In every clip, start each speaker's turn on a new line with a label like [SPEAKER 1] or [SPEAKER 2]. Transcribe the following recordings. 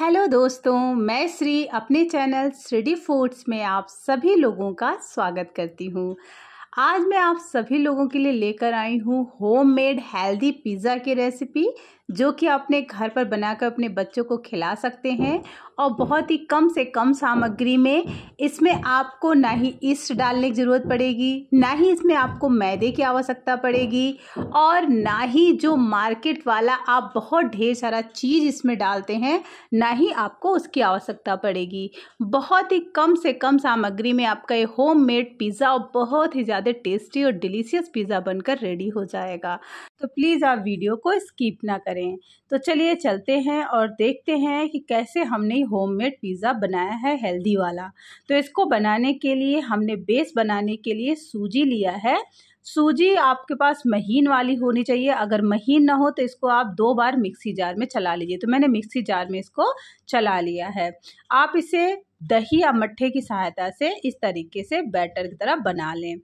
[SPEAKER 1] hello दोस्तों मैं श्री अपने चैनल श्रीडी फूड्स में आप सभी लोगों का स्वागत करती हूँ आज मैं आप सभी लोगों के लिए लेकर आई हूँ होममेड हेल्दी पिज़्ज़ा की रेसिपी जो कि अपने घर पर बनाकर अपने बच्चों को खिला सकते हैं और बहुत ही कम से कम सामग्री में इसमें आपको ना ही ईस्ट डालने की ज़रूरत पड़ेगी ना ही इसमें आपको मैदे की आवश्यकता पड़ेगी और ना ही जो मार्केट वाला आप बहुत ढेर सारा चीज़ इसमें डालते हैं ना ही आपको उसकी आवश्यकता पड़ेगी बहुत ही कम से कम सामग्री में आपका ये होम मेड पिज़्ज़ा और बहुत ही ज़्यादा टेस्टी और डिलीशियस पिज़्ज़ा बनकर रेडी हो जाएगा तो प्लीज़ आप वीडियो को स्किप ना करें करें तो चलिए चलते हैं और देखते हैं कि कैसे हमने होममेड पिज़्ज़ा बनाया है हेल्दी वाला तो इसको बनाने के लिए हमने बेस बनाने के लिए सूजी लिया है सूजी आपके पास महीन वाली होनी चाहिए अगर महीन ना हो तो इसको आप दो बार मिक्सी जार में चला लीजिए तो मैंने मिक्सी जार में इसको चला लिया है आप इसे दही या मट्ठे की सहायता से इस तरीके से बैटर की तरह बना लें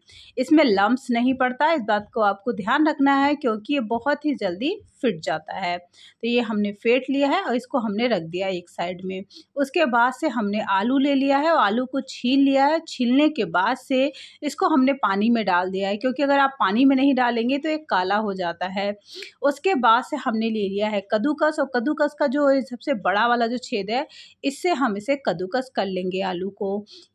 [SPEAKER 1] इसमें लम्ब्स नहीं पड़ता इस बात को आपको ध्यान रखना है क्योंकि ये बहुत ही जल्दी फिट जाता है तो ये हमने फेंट लिया है और इसको हमने रख दिया एक साइड में उसके बाद से हमने आलू ले लिया है और आलू को छील लिया है छीलने के बाद से इसको हमने पानी में डाल दिया है क्योंकि अगर अगर आप पानी में नहीं डालेंगे तो एक काला हो जाता है उसके बाद से हमने ले लिया है कद्दूकस और कद्दूकस का जो सबसे बड़ा वाला जो छेद है इससे हम इसे कद्दूकस कर लेंगे आलू को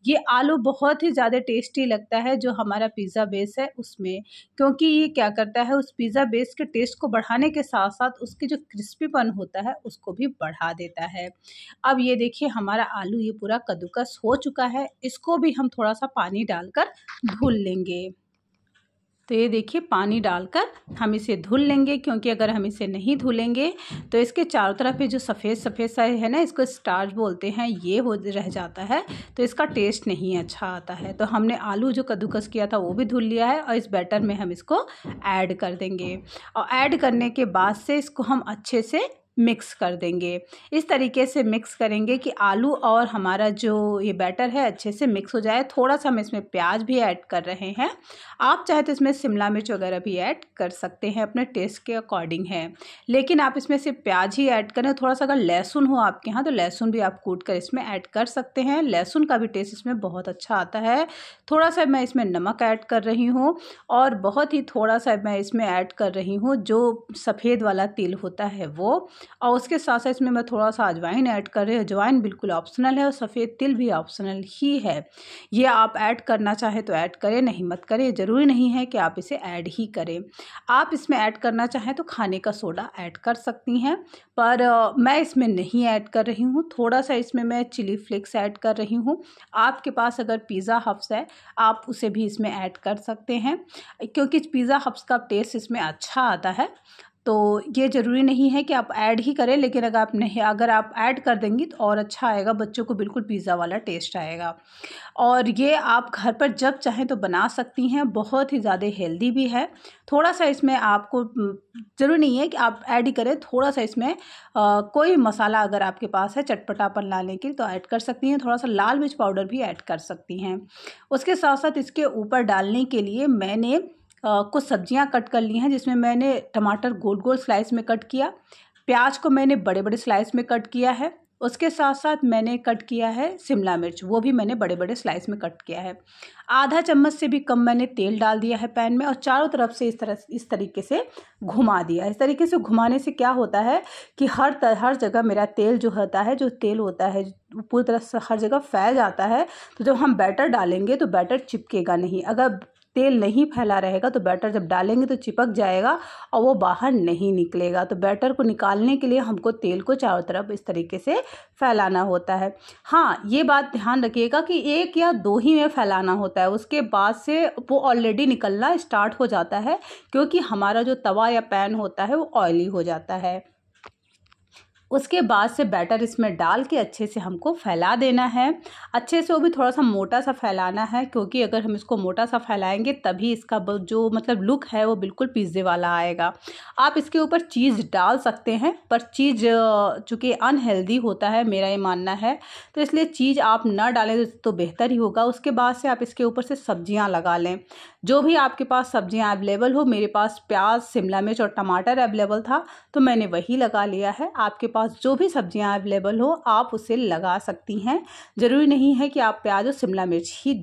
[SPEAKER 1] ये आलू बहुत ही ज़्यादा टेस्टी लगता है जो हमारा पिज़्ज़ा बेस है उसमें क्योंकि ये क्या करता है उस पिज़्ज़ा बेस के टेस्ट को बढ़ाने के साथ साथ उसके जो क्रिस्पीपन होता है उसको भी बढ़ा देता है अब ये देखिए हमारा आलू ये पूरा कद्दूकस हो चुका है इसको भी हम थोड़ा सा पानी डालकर धुल लेंगे तो ये देखिए पानी डालकर हम इसे धुल लेंगे क्योंकि अगर हम इसे नहीं धुलेंगे तो इसके चारों तरफ ये जो सफ़ेद सफ़ेद सा है ना इसको स्टार्च बोलते हैं ये हो रह जाता है तो इसका टेस्ट नहीं अच्छा आता है तो हमने आलू जो कद्दूकस किया था वो भी धुल लिया है और इस बैटर में हम इसको ऐड कर देंगे और ऐड करने के बाद से इसको हम अच्छे से मिक्स कर देंगे इस तरीके से मिक्स करेंगे कि आलू और हमारा जो ये बैटर है अच्छे से मिक्स हो जाए थोड़ा सा हम इसमें प्याज भी ऐड कर रहे हैं आप चाहे तो इसमें शिमला मिर्च वगैरह भी ऐड कर सकते हैं अपने टेस्ट के अकॉर्डिंग है लेकिन आप इसमें सिर्फ प्याज ही ऐड करें थोड़ा सा अगर लहसुन हो आपके यहाँ तो लहसुन भी आप कूट कर इसमें ऐड कर सकते हैं लहसुन का भी टेस्ट इसमें बहुत अच्छा आता है थोड़ा सा मैं इसमें नमक ऐड कर रही हूँ और बहुत ही थोड़ा सा मैं इसमें ऐड कर रही हूँ जो सफ़ेद वाला तिल होता है वो और उसके साथ साथ इसमें मैं थोड़ा सा अजवाइन ऐड कर रही हूँ अजवाइन बिल्कुल ऑप्शनल है और सफ़ेद तिल भी ऑप्शनल ही है ये आप ऐड करना चाहें तो ऐड करें नहीं मत करें ज़रूरी नहीं है कि आप इसे ऐड ही करें आप इसमें ऐड करना चाहें तो खाने का सोडा ऐड कर सकती हैं पर मैं इसमें नहीं ऐड कर रही हूँ थोड़ा सा इसमें मैं चिली फ्लेक्स ऐड कर रही हूँ आपके पास अगर पिज़्ज़ा हफ्स है आप उसे भी इसमें ऐड कर सकते हैं क्योंकि पिज़्ज़ा हफ्स का टेस्ट इसमें अच्छा आता है तो ये ज़रूरी नहीं है कि आप ऐड ही करें लेकिन अगर आप नहीं अगर आप ऐड कर देंगी तो और अच्छा आएगा बच्चों को बिल्कुल पिज़्ज़ा वाला टेस्ट आएगा और ये आप घर पर जब चाहें तो बना सकती हैं बहुत ही ज़्यादा हेल्दी भी है थोड़ा सा इसमें आपको ज़रूरी नहीं है कि आप ऐड ही करें थोड़ा सा इसमें आ, कोई मसाला अगर आपके पास है चटपटापन लाने के तो ऐड कर सकती हैं थोड़ा सा लाल मिर्च पाउडर भी ऐड कर सकती हैं उसके साथ साथ इसके ऊपर डालने के लिए मैंने कुछ सब्जियां कट कर ली हैं जिसमें मैंने टमाटर गोल गोल स्लाइस में कट किया प्याज को मैंने बड़े बड़े स्लाइस में कट किया है उसके साथ साथ मैंने कट किया है शिमला मिर्च वो भी मैंने बड़े बड़े स्लाइस में कट किया है आधा चम्मच से भी कम मैंने तेल डाल दिया है पैन में और चारों तरफ से इस तरह इस तरीके से घुमा दिया इस तरीके से घुमाने से क्या होता है कि हर तर, हर जगह मेरा तेल जो होता है जो तेल होता है पूरी तरह से हर जगह फैल जाता है तो जब हम बैटर डालेंगे तो बैटर चिपकेगा नहीं अगर तेल नहीं फैला रहेगा तो बैटर जब डालेंगे तो चिपक जाएगा और वो बाहर नहीं निकलेगा तो बैटर को निकालने के लिए हमको तेल को चारों तरफ इस तरीके से फैलाना होता है हाँ ये बात ध्यान रखिएगा कि एक या दो ही में फैलाना होता है उसके बाद से वो ऑलरेडी निकलना स्टार्ट हो जाता है क्योंकि हमारा जो तवा या पैन होता है वो ऑयली हो जाता है उसके बाद से बैटर इसमें डाल के अच्छे से हमको फैला देना है अच्छे से वो भी थोड़ा सा मोटा सा फैलाना है क्योंकि अगर हम इसको मोटा सा फैलाएंगे तभी इसका जो मतलब लुक है वो बिल्कुल पिज्ज़े वाला आएगा आप इसके ऊपर चीज़ डाल सकते हैं पर चीज़ चूँकि अनहेल्दी होता है मेरा ये मानना है तो इसलिए चीज़ आप ना डालें तो बेहतर ही होगा उसके बाद से आप इसके ऊपर से सब्जियाँ लगा लें जो भी आपके पास सब्जियाँ अवेलेबल हो मेरे पास प्याज शिमला मिर्च और टमाटर अवेलेबल था तो मैंने वही लगा लिया है आपके पास जो भी सब्जियां अवेलेबल हो आप उसे लगा सकती हैं ज़रूरी नहीं है कि आप प्याज और शिमला मिर्च ही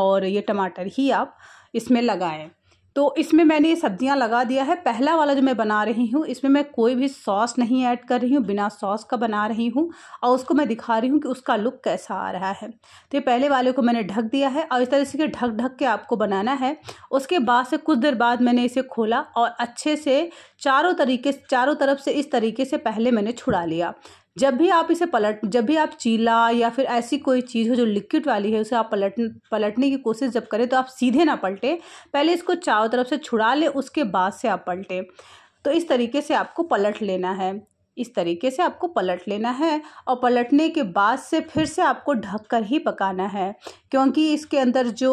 [SPEAKER 1] और ये टमाटर ही आप इसमें लगाएं तो इसमें मैंने ये सब्जियाँ लगा दिया है पहला वाला जो मैं बना रही हूँ इसमें मैं कोई भी सॉस नहीं ऐड कर रही हूँ बिना सॉस का बना रही हूँ और उसको मैं दिखा रही हूँ कि उसका लुक कैसा आ रहा है तो ये पहले वाले को मैंने ढक दिया है और इस तरह से ढक ढक के आपको बनाना है उसके बाद से कुछ देर बाद मैंने इसे खोला और अच्छे से चारों तरीके चारों तरफ से इस तरीके से पहले मैंने छुड़ा लिया जब भी आप इसे पलट जब भी आप चीला या फिर ऐसी कोई चीज़ हो जो लिक्विड वाली है उसे आप पलट पलटने की कोशिश जब करें तो आप सीधे ना पलटें पहले इसको चारों तरफ से छुड़ा लें उसके बाद से आप पलटें तो इस तरीके से आपको पलट लेना है इस तरीके से आपको पलट लेना है और पलटने के बाद से फिर से आपको ढककर ही पकाना है क्योंकि इसके अंदर जो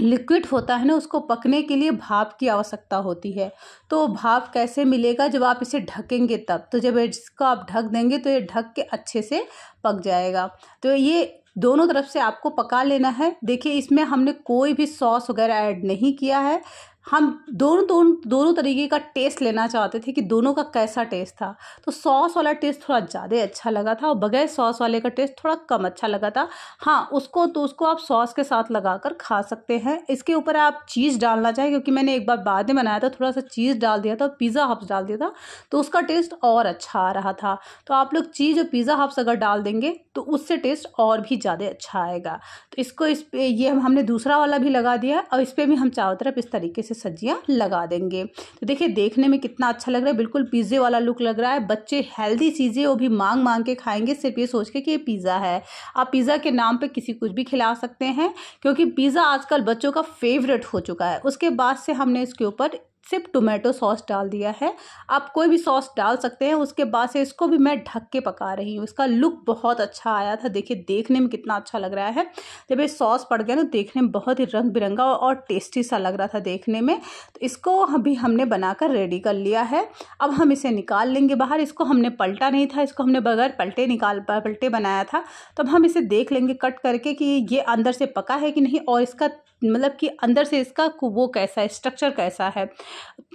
[SPEAKER 1] लिक्विड होता है ना उसको पकने के लिए भाप की आवश्यकता होती है तो भाप कैसे मिलेगा जब आप इसे ढकेंगे तब तो जब इसको आप ढक देंगे तो ये ढक के अच्छे से पक जाएगा तो ये दोनों तरफ से आपको पका लेना है देखिए इसमें हमने कोई भी सॉस वगैरह ऐड नहीं किया है हम दोनों दोनों दोनों तरीके का टेस्ट लेना चाहते थे कि दोनों का कैसा टेस्ट था तो सॉस वाला टेस्ट थोड़ा ज़्यादा अच्छा लगा था और बगैर सॉस वाले का टेस्ट थोड़ा कम अच्छा लगा था हाँ उसको तो उसको आप सॉस के साथ लगा कर खा सकते हैं इसके ऊपर आप चीज़ डालना चाहें क्योंकि मैंने एक बार बाद में बनाया था थोड़ा सा चीज़ डाल दिया था पिज़्ज़ा हब्स डाल दिया था तो उसका टेस्ट और अच्छा आ रहा था तो आप लोग चीज़ और पिज़्ज़ा हब्स अगर डाल देंगे तो उससे टेस्ट और भी ज़्यादा अच्छा आएगा तो इसको इस पर ये हमने दूसरा वाला भी लगा दिया और इस पर भी हम चारों तरफ इस तरीके से सब्जियाँ लगा देंगे तो देखिए देखने में कितना अच्छा लग रहा है बिल्कुल पिज़्ज़े वाला लुक लग रहा है बच्चे हेल्दी चीज़ें वो भी मांग मांग के खाएंगे सिर्फ ये सोच के कि ये पिज़्ज़ा है आप पिज़्ज़ा के नाम पर किसी कुछ भी खिला सकते हैं क्योंकि पिज़्ज़ा आजकल बच्चों का फेवरेट हो चुका है उसके बाद से हमने इसके ऊपर सिर्फ टोमेटो सॉस डाल दिया है आप कोई भी सॉस डाल सकते हैं उसके बाद से इसको भी मैं ढक के पका रही हूँ इसका लुक बहुत अच्छा आया था देखिए देखने में कितना अच्छा लग रहा है जब ये सॉस पड़ गया ना देखने में बहुत ही रंग बिरंगा और टेस्टी सा लग रहा था देखने में तो इसको अभी हमने बनाकर रेडी कर लिया है अब हम इसे निकाल लेंगे बाहर इसको हमने पलटा नहीं था इसको हमने बगैर पलटे निकाल पलटे बनाया था तो अब हम इसे देख लेंगे कट करके कि ये अंदर से पका है कि नहीं और इसका मतलब कि अंदर से इसका वो कैसा है स्ट्रक्चर कैसा है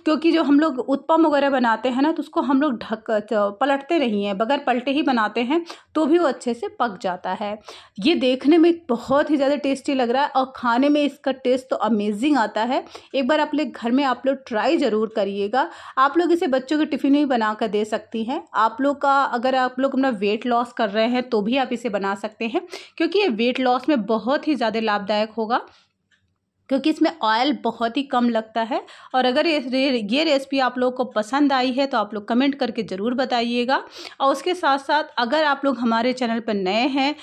[SPEAKER 1] क्योंकि जो हम लोग उत्पम वगैरह बनाते हैं ना तो उसको हम लोग ढक पलटते नहीं हैं बगैर पलटे ही बनाते हैं तो भी वो अच्छे से पक जाता है ये देखने में बहुत ही ज़्यादा टेस्टी लग रहा है और खाने में इसका टेस्ट तो अमेजिंग आता है एक बार अपने घर में आप लोग ट्राई ज़रूर करिएगा आप लोग इसे बच्चों के टिफ़िन ही बना कर दे सकती हैं आप लोग का अगर आप लोग अपना वेट लॉस कर रहे हैं तो भी आप इसे बना सकते हैं क्योंकि ये वेट लॉस में बहुत ही ज़्यादा लाभदायक होगा क्योंकि इसमें ऑयल बहुत ही कम लगता है और अगर ये रेसिपी आप लोगों को पसंद आई है तो आप लोग कमेंट करके ज़रूर बताइएगा और उसके साथ साथ अगर आप लोग हमारे चैनल पर नए हैं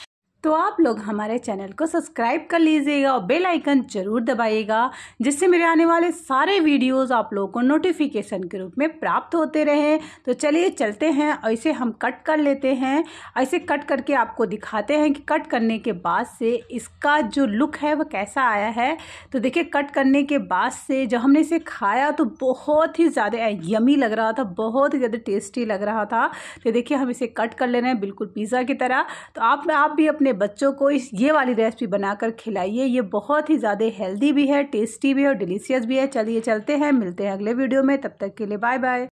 [SPEAKER 1] तो आप लोग हमारे चैनल को सब्सक्राइब कर लीजिएगा और बेल आइकन जरूर दबाइएगा जिससे मेरे आने वाले सारे वीडियोस आप लोगों को नोटिफिकेशन के रूप में प्राप्त होते रहे तो चलिए चलते हैं ऐसे हम कट कर लेते हैं ऐसे कट करके आपको दिखाते हैं कि कट करने के बाद से इसका जो लुक है वह कैसा आया है तो देखिए कट करने के बाद से जब हमने इसे खाया तो बहुत ही ज़्यादा यमी लग रहा था बहुत ही ज़्यादा टेस्टी लग रहा था तो देखिए हम इसे कट कर ले रहे हैं बिल्कुल पिज़्ज़ा की तरह तो आप भी अपने अपने बच्चों को इस ये वाली रेसिपी बनाकर खिलाइए ये बहुत ही ज़्यादा हेल्दी भी है टेस्टी भी है और डिलीशियस भी है चलिए चलते हैं मिलते हैं अगले वीडियो में तब तक के लिए बाय बाय